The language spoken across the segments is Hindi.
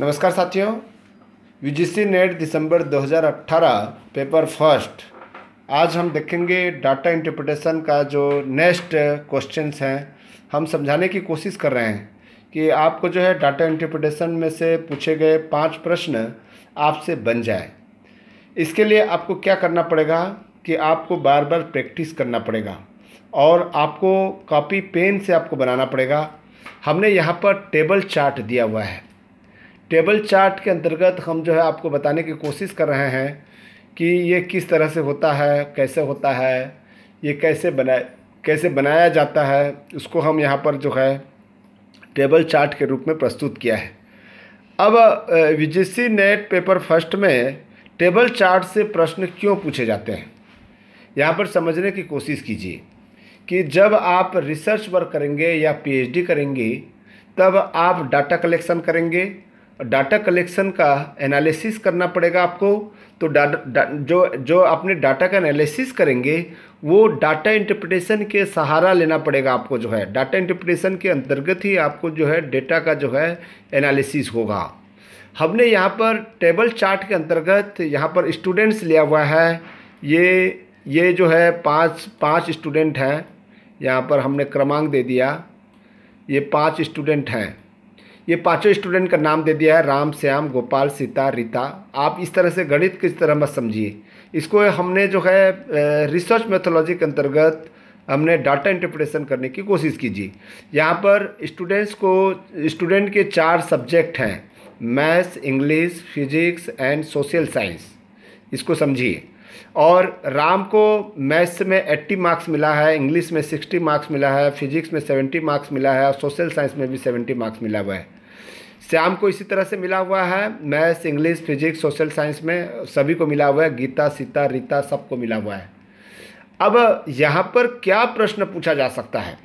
नमस्कार साथियों यूजीसी नेट दिसंबर 2018 पेपर फर्स्ट आज हम देखेंगे डाटा इंटरप्रिटेशन का जो नेक्स्ट क्वेश्चंस हैं हम समझाने की कोशिश कर रहे हैं कि आपको जो है डाटा इंटरप्रिटेशन में से पूछे गए पांच प्रश्न आपसे बन जाए इसके लिए आपको क्या करना पड़ेगा कि आपको बार बार प्रैक्टिस करना पड़ेगा और आपको कॉपी पेन से आपको बनाना पड़ेगा हमने यहाँ पर टेबल चार्ट दिया हुआ है टेबल चार्ट के अंतर्गत हम जो है आपको बताने की कोशिश कर रहे हैं कि ये किस तरह से होता है कैसे होता है ये कैसे बनाए कैसे बनाया जाता है उसको हम यहाँ पर जो है टेबल चार्ट के रूप में प्रस्तुत किया है अब वीजीसी नेट पेपर फर्स्ट में टेबल चार्ट से प्रश्न क्यों पूछे जाते हैं यहाँ पर समझने की कोशिश कीजिए कि जब आप रिसर्च वर्क करेंगे या पीएचडी करेंगे तब आप डाटा कलेक्शन करेंगे डाटा कलेक्शन का एनालिसिस करना पड़ेगा आपको तो डा, डा, जो जो आपने डाटा का एनालिसिस करेंगे वो डाटा इंटरप्रिटेशन के सहारा लेना पड़ेगा आपको जो है डाटा इंटरप्रिटेशन के अंतर्गत ही आपको जो है डाटा का जो है एनालिसिस होगा हमने यहाँ पर टेबल चार्ट के अंतर्गत यहाँ पर स्टूडेंट्स लिया हुआ है ये ये जो है पाँच पाँच स्टूडेंट हैं यहाँ पर हमने क्रमांक दे दिया ये पाँच स्टूडेंट हैं ये पांचों स्टूडेंट का नाम दे दिया है राम श्याम गोपाल सीता रीता आप इस तरह से गणित किस तरह मत समझिए इसको हमने जो है रिसर्च मेथोलॉजी के अंतर्गत हमने डाटा इंटरप्रिटेशन करने की कोशिश कीजिए यहाँ पर स्टूडेंट्स को स्टूडेंट के चार सब्जेक्ट हैं maths English physics and social science इसको समझिए और राम को मैथ्स में 80 मार्क्स मिला है इंग्लिश में 60 मार्क्स मिला है फिजिक्स में 70 मार्क्स मिला है और सोशल साइंस में भी 70 मार्क्स मिला हुआ है श्याम को इसी तरह से मिला हुआ है maths English physics social science में सभी को मिला हुआ है गीता सीता रीता सबको मिला हुआ है अब यहाँ पर क्या प्रश्न पूछा जा सकता है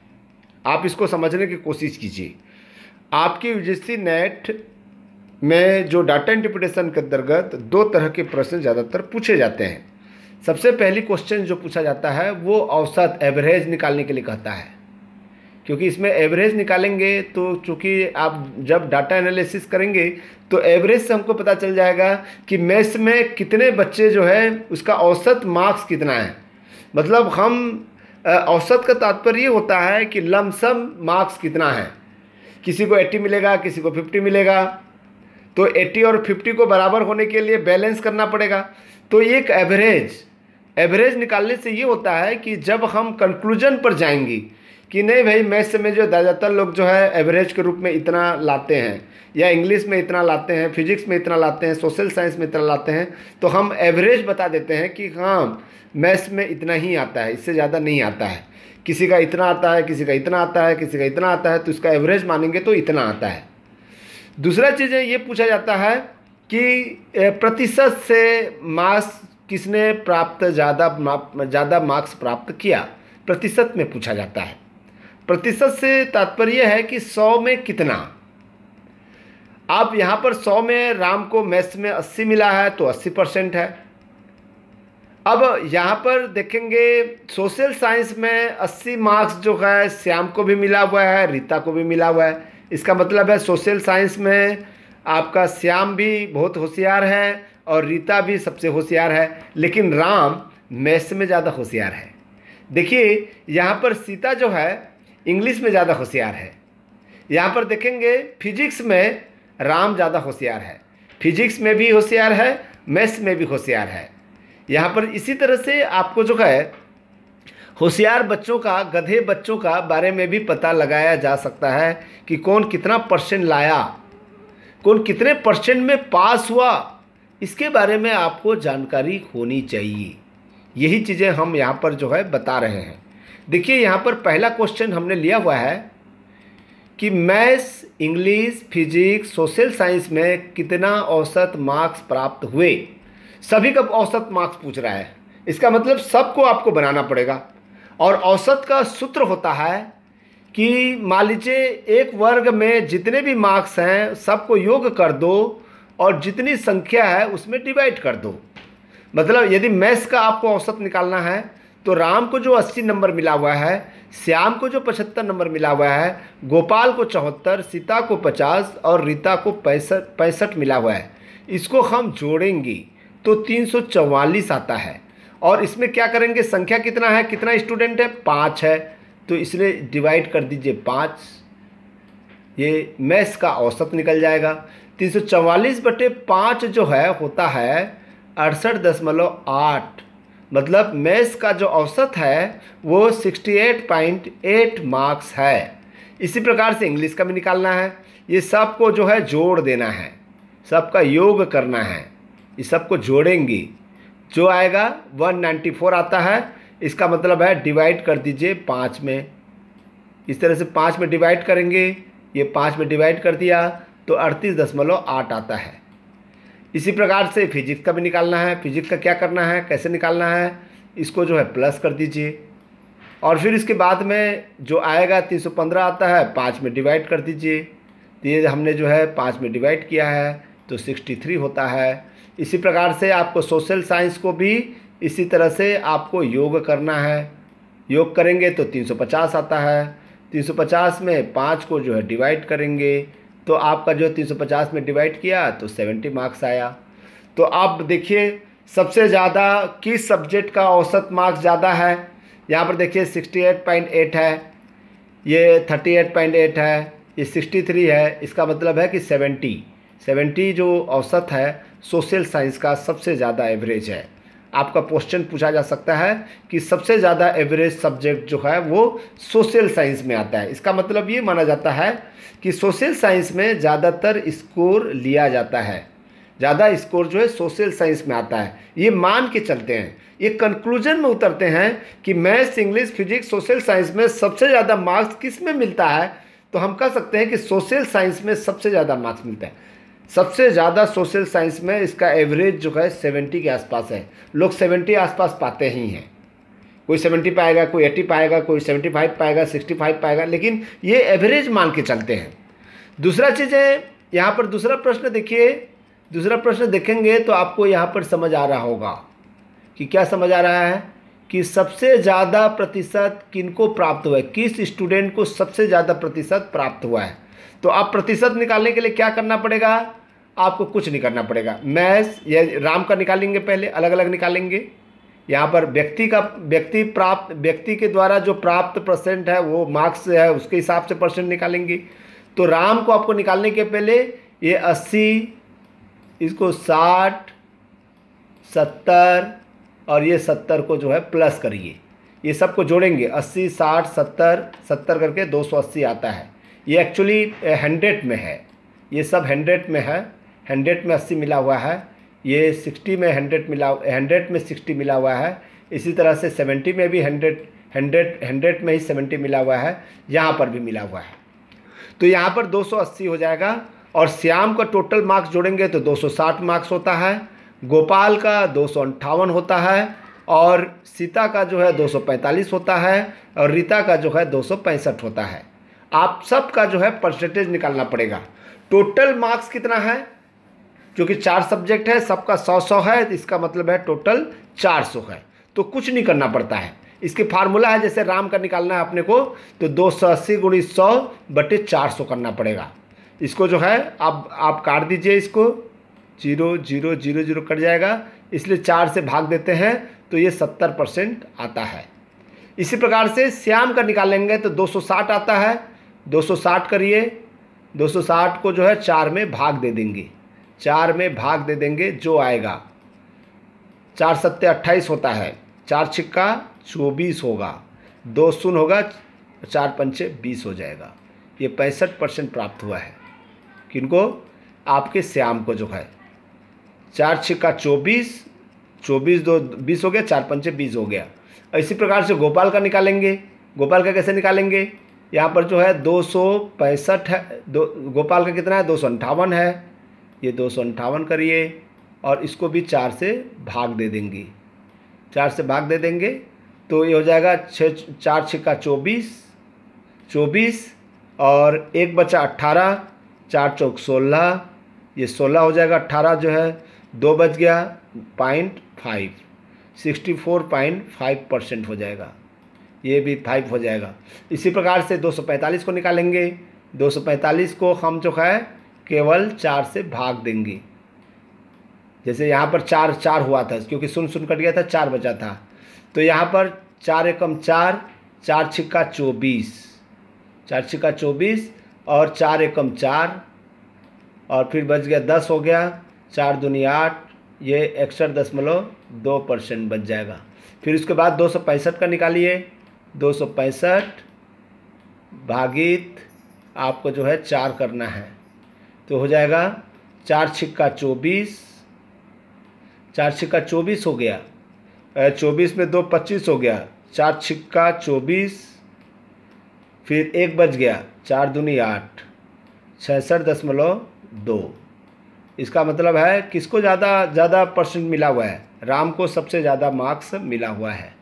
आप इसको समझने की कोशिश कीजिए आपके यूजीसी नेट में जो डाटा इंटरप्रिटेशन के अंतर्गत दो तरह के प्रश्न ज़्यादातर पूछे जाते हैं सबसे पहली क्वेश्चन जो पूछा जाता है वो औसत एवरेज निकालने के लिए कहता है क्योंकि इसमें एवरेज निकालेंगे तो चूँकि आप जब डाटा एनालिसिस करेंगे तो एवरेज से हमको पता चल जाएगा कि मैथ्स में कितने बच्चे जो है उसका औसत मार्क्स कितना है मतलब हम औसत का तात्पर्य होता है कि लमसम मार्क्स कितना है किसी को 80 मिलेगा किसी को 50 मिलेगा तो 80 और 50 को बराबर होने के लिए बैलेंस करना पड़ेगा तो एक एवरेज एवरेज निकालने से ये होता है कि जब हम कंक्लूजन पर जाएंगी कि नहीं भाई मैथ्स में जो ज़्यादातर लोग जो है एवरेज के रूप में इतना लाते हैं या इंग्लिश में इतना लाते हैं फिजिक्स में इतना लाते हैं सोशल साइंस में इतना लाते हैं तो हम एवरेज बता देते हैं कि हाँ मैथ्स में इतना ही आता है इससे ज़्यादा नहीं आता है किसी का इतना आता है किसी का इतना आता है किसी का इतना आता है तो इसका एवरेज मानेंगे तो इतना आता है दूसरा चीज़ ये पूछा जाता है कि प्रतिशत से मार्क्स किसने प्राप्त ज़्यादा ज़्यादा मार्क्स प्राप्त किया प्रतिशत में पूछा जाता है प्रतिशत से तात्पर्य है कि सौ में कितना आप यहाँ पर सौ में राम को मैथ्स में अस्सी मिला है तो अस्सी परसेंट है अब यहाँ पर देखेंगे सोशल साइंस में अस्सी मार्क्स जो है श्याम को भी मिला हुआ है रीता को भी मिला हुआ है इसका मतलब है सोशल साइंस में आपका श्याम भी बहुत होशियार है और रीता भी सबसे होशियार है लेकिन राम मैथ्स में ज़्यादा होशियार है देखिए यहाँ पर सीता जो है इंग्लिश में ज़्यादा होशियार है यहाँ पर देखेंगे फिजिक्स में राम ज़्यादा होशियार है फिजिक्स में भी होशियार है मैथ्स में भी होशियार है यहाँ पर इसी तरह से आपको जो है होशियार बच्चों का गधे बच्चों का बारे में भी पता लगाया जा सकता है कि कौन कितना परसेंट लाया कौन कितने परसेंट में पास हुआ इसके बारे में आपको जानकारी होनी चाहिए यही चीज़ें हम यहाँ पर जो है बता रहे हैं देखिए यहाँ पर पहला क्वेश्चन हमने लिया हुआ है कि maths English physics social science में कितना औसत मार्क्स प्राप्त हुए सभी का औसत मार्क्स पूछ रहा है इसका मतलब सबको आपको बनाना पड़ेगा और औसत का सूत्र होता है कि मान लीजिए एक वर्ग में जितने भी मार्क्स हैं सबको योग कर दो और जितनी संख्या है उसमें डिवाइड कर दो मतलब यदि मैथ्स का आपको औसत निकालना है तो राम को जो 80 नंबर मिला हुआ है श्याम को जो 75 नंबर मिला हुआ है गोपाल को चौहत्तर सीता को 50 और रीता को पैंसठ पैंसठ मिला हुआ है इसको हम जोड़ेंगे तो तीन आता है और इसमें क्या करेंगे संख्या कितना है कितना स्टूडेंट है पाँच है तो इसलिए डिवाइड कर दीजिए पाँच ये मैथ्स का औसत निकल जाएगा तीन सौ चौवालीस बटे पाँच जो है होता है अड़सठ दशमलव आठ मतलब मैथ्स का जो औसत है वो 68.8 मार्क्स है इसी प्रकार से इंग्लिश का भी निकालना है ये सबको जो है जोड़ देना है सबका योग करना है ये सबको जोड़ेंगी जो आएगा 194 आता है इसका मतलब है डिवाइड कर दीजिए पाँच में इस तरह से पाँच में डिवाइड करेंगे ये पाँच में डिवाइड कर दिया तो अड़तीस दशमलव आठ आता है इसी प्रकार से फिजिक्स का भी निकालना है फिजिक्स का क्या करना है कैसे निकालना है इसको जो है प्लस कर दीजिए और फिर इसके बाद में जो आएगा 315 आता है पाँच में डिवाइड कर दीजिए तो ये हमने जो है पाँच में डिवाइड किया है तो 63 होता है इसी प्रकार से आपको सोशल साइंस को भी इसी तरह से आपको योग करना है योग करेंगे तो 350 आता है 350 में पाँच को जो है डिवाइड करेंगे तो आपका जो 350 में डिवाइड किया तो 70 मार्क्स आया तो आप देखिए सबसे ज़्यादा किस सब्जेक्ट का औसत मार्क्स ज़्यादा है यहाँ पर देखिए 68.8 है ये 38.8 है ये 63 है इसका मतलब है कि 70 70 जो औसत है सोशल साइंस का सबसे ज़्यादा एवरेज है आपका क्वेश्चन पूछा जा सकता है कि सबसे ज़्यादा एवरेज सब्जेक्ट जो है वो सोशल साइंस में आता है इसका मतलब ये माना जाता है कि सोशल साइंस में ज़्यादातर स्कोर लिया जाता है ज़्यादा स्कोर जो है सोशल साइंस में आता है ये मान के चलते हैं ये कंक्लूजन में उतरते हैं कि maths English physics social science में सबसे ज़्यादा मार्क्स किस में मिलता है तो हम कह सकते हैं कि सोशल साइंस में सबसे ज़्यादा मार्क्स मिलता है सबसे ज़्यादा सोशल साइंस में इसका एवरेज जो है सेवेंटी के आसपास है लोग सेवेंटी आसपास पाते ही हैं कोई सेवेंटी पाएगा कोई एट्टी पाएगा कोई सेवेंटी फाइव पाएगा सिक्सटी फाइव पाएगा लेकिन ये एवरेज मान के चलते हैं दूसरा चीज़ है यहाँ पर दूसरा प्रश्न देखिए दूसरा प्रश्न देखेंगे तो आपको यहाँ पर समझ आ रहा होगा कि क्या समझ आ रहा है कि सबसे ज़्यादा प्रतिशत किनको प्राप्त हुआ है किस स्टूडेंट को सबसे ज़्यादा प्रतिशत प्राप्त हुआ है तो आप प्रतिशत निकालने के लिए क्या करना पड़ेगा आपको कुछ नहीं करना पड़ेगा मैस ये राम का निकालेंगे पहले अलग अलग निकालेंगे यहाँ पर व्यक्ति का व्यक्ति प्राप्त व्यक्ति के द्वारा जो प्राप्त परसेंट है वो मार्क्स है उसके हिसाब से परसेंट निकालेंगे तो राम को आपको निकालने के पहले ये अस्सी इसको साठ सत्तर और ये सत्तर को जो है प्लस करिए ये सब को जोड़ेंगे अस्सी साठ सत्तर सत्तर करके दो सौ अस्सी आता है ये एक्चुअली हंड्रेड में है ये सब हंड्रेड में है हंड्रेड में अस्सी मिला हुआ है ये सिक्सटी में हंड्रेड मिला हंड्रेड में सिक्सटी मिला हुआ है इसी तरह से सेवेंटी में भी हंड्रेड हंड्रेड हंड्रेड में ही सेवेंटी मिला हुआ है यहाँ पर भी मिला हुआ है तो यहाँ पर दो सौ अस्सी हो जाएगा और श्याम का टोटल मार्क्स जोड़ेंगे तो दो सौ साठ मार्क्स होता है गोपाल का दो सौ अंठावन होता है और सीता का जो है दो सौ पैंतालीस होता है और रीता का जो है दो सौ पैंसठ होता है आप सबका जो है परसेंटेज निकालना पड़ेगा टोटल मार्क्स कितना है क्योंकि चार सब्जेक्ट है सबका सौ सौ है तो इसका मतलब है टोटल चार सौ है तो कुछ नहीं करना पड़ता है इसके फार्मूला है जैसे राम का निकालना है अपने को तो दो सौ अस्सी गुणी सौ बटे चार सौ करना पड़ेगा इसको जो है आप आप काट दीजिए इसको जीरो जीरो जीरो जीरो कट जाएगा इसलिए चार से भाग देते हैं तो ये सत्तर परसेंट आता है इसी प्रकार से श्याम का निकालेंगे तो दो सौ साठ आता है दो सौ साठ करिए दो सौ साठ को जो है चार में भाग दे देंगे चार में भाग दे देंगे जो आएगा चार सत्ते अट्ठाईस होता है चार छिक्का चौबीस होगा दो शून्य होगा चार पंचे बीस हो जाएगा ये पैंसठ परसेंट प्राप्त हुआ है किनको आपके श्याम को जो है चार छिक्का चौबीस चौबीस दो बीस हो गया चार पंचे बीस हो गया इसी प्रकार से गोपाल का निकालेंगे गोपाल का कैसे निकालेंगे यहाँ पर जो है दो सौ पैंसठ है दो गोपाल का कितना है दो सौ अंठावन है ये दो सौ अंठावन करिए और इसको भी चार से भाग दे देंगे चार से भाग दे देंगे तो ये हो जाएगा छः चार छः का चौबीस चौबीस और एक बचा अट्ठारह चार चौक सोलह ये सोलह हो जाएगा अट्ठारह जो है दो बच गया point five sixty four point five percent हो जाएगा ये भी फाइव हो जाएगा इसी प्रकार से दो सौ पैंतालीस को निकालेंगे दो सौ पैंतालीस को हम जो है केवल चार से भाग देंगी जैसे यहाँ पर चार चार हुआ था क्योंकि सुन सुन कट गया था चार बचा था तो यहाँ पर चार एकम चार चार छिक्का चौबीस चार छिक्का चौबीस और चार एकम चार और फिर बच गया दस हो गया चार दुनिया आठ ये इकसठ दशमलव दो परसेंट बच जाएगा फिर उसके बाद दो सौ पैंसठ का निकालिए दो सौ पैंसठ भागित आपको जो है चार करना है तो हो जाएगा चार छिक्का चौबीस चार छिक्का चौबीस हो गया चौबीस में दो पच्चीस हो गया चार छिक्का चौबीस फिर एक बज गया चार दूनी आठ छसठ दशमलव दो इसका मतलब है किसको ज़्यादा ज़्यादा परसेंट मिला हुआ है राम को सबसे ज़्यादा मार्क्स मिला हुआ है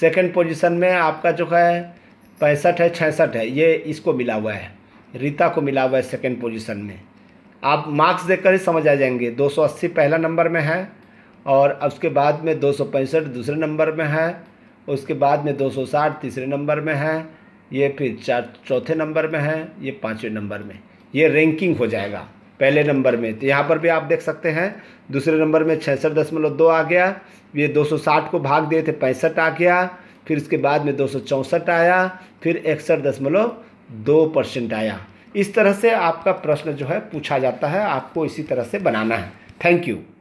सेकंड पोजीशन में आपका जो है पैंसठ है छसठ है ये इसको मिला हुआ है रीता को मिला हुआ है सेकेंड पोजिशन में आप मार्क्स देखकर ही समझ आ जाएंगे 280 पहला नंबर में है और उसके बाद में दो दूसरे नंबर में है उसके बाद में 260 तीसरे नंबर में है ये फिर चार चौथे नंबर में है ये पाँचवें नंबर में ये रैंकिंग हो जाएगा पहले नंबर में तो यहाँ पर भी आप देख सकते हैं दूसरे नंबर में छसठ दशमलव दो आ गया ये 260 को भाग दिए थे पैंसठ आ गया फिर इसके बाद में दो आया फिर इकसठ दशमलव दो परसेंट आया इस तरह से आपका प्रश्न जो है पूछा जाता है आपको इसी तरह से बनाना है थैंक यू